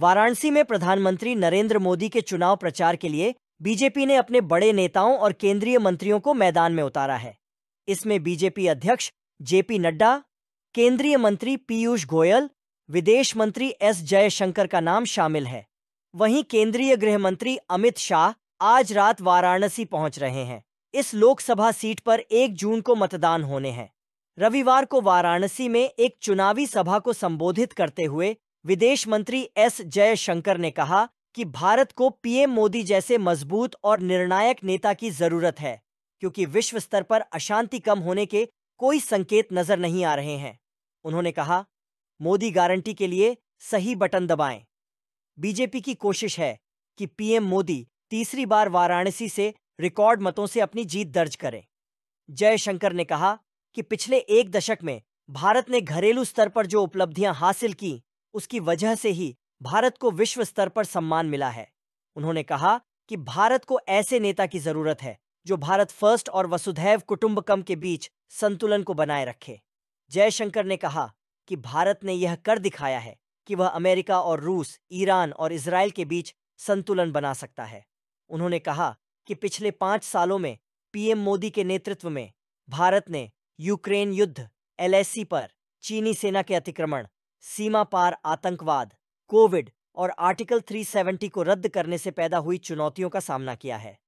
वाराणसी में प्रधानमंत्री नरेंद्र मोदी के चुनाव प्रचार के लिए बीजेपी ने अपने बड़े नेताओं और केंद्रीय मंत्रियों को मैदान में उतारा है इसमें बीजेपी अध्यक्ष जेपी नड्डा केंद्रीय मंत्री पीयूष गोयल विदेश मंत्री एस जयशंकर का नाम शामिल है वहीं केंद्रीय गृह मंत्री अमित शाह आज रात वाराणसी पहुंच रहे हैं इस लोकसभा सीट पर एक जून को मतदान होने हैं रविवार को वाराणसी में एक चुनावी सभा को संबोधित करते हुए विदेश मंत्री एस जयशंकर ने कहा कि भारत को पीएम मोदी जैसे मजबूत और निर्णायक नेता की जरूरत है क्योंकि विश्व स्तर पर अशांति कम होने के कोई संकेत नजर नहीं आ रहे हैं उन्होंने कहा मोदी गारंटी के लिए सही बटन दबाएं बीजेपी की कोशिश है कि पीएम मोदी तीसरी बार वाराणसी से रिकॉर्ड मतों से अपनी जीत दर्ज करें जयशंकर ने कहा कि पिछले एक दशक में भारत ने घरेलू स्तर पर जो उपलब्धियां हासिल की उसकी वजह से ही भारत को विश्व स्तर पर सम्मान मिला है उन्होंने कहा कि भारत को ऐसे नेता की जरूरत है जो भारत फर्स्ट और वसुधैव कुटुंबकम के बीच संतुलन को बनाए रखे जयशंकर ने कहा कि भारत ने यह कर दिखाया है कि वह अमेरिका और रूस ईरान और इसराइल के बीच संतुलन बना सकता है उन्होंने कहा कि पिछले पांच सालों में पीएम मोदी के नेतृत्व में भारत ने यूक्रेन युद्ध एलएसी पर चीनी सेना के अतिक्रमण सीमा पार आतंकवाद कोविड और आर्टिकल 370 को रद्द करने से पैदा हुई चुनौतियों का सामना किया है